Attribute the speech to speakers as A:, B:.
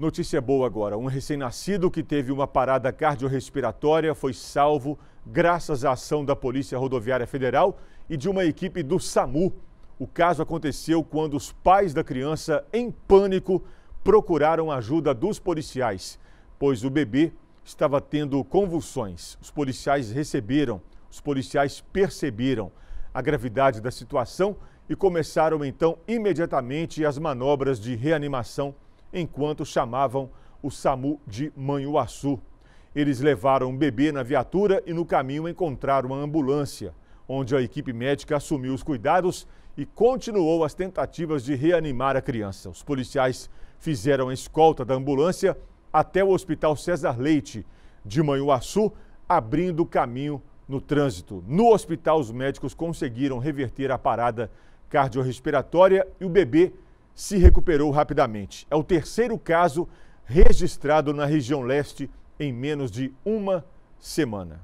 A: Notícia boa agora: um recém-nascido que teve uma parada cardiorrespiratória foi salvo graças à ação da Polícia Rodoviária Federal e de uma equipe do SAMU. O caso aconteceu quando os pais da criança, em pânico, procuraram ajuda dos policiais, pois o bebê estava tendo convulsões. Os policiais receberam, os policiais perceberam a gravidade da situação e começaram então imediatamente as manobras de reanimação enquanto chamavam o SAMU de Manhuaçu. Eles levaram o bebê na viatura e no caminho encontraram uma ambulância, onde a equipe médica assumiu os cuidados e continuou as tentativas de reanimar a criança. Os policiais fizeram a escolta da ambulância até o Hospital César Leite, de Manhuaçu, abrindo caminho no trânsito. No hospital, os médicos conseguiram reverter a parada cardiorrespiratória e o bebê se recuperou rapidamente. É o terceiro caso registrado na região leste em menos de uma semana.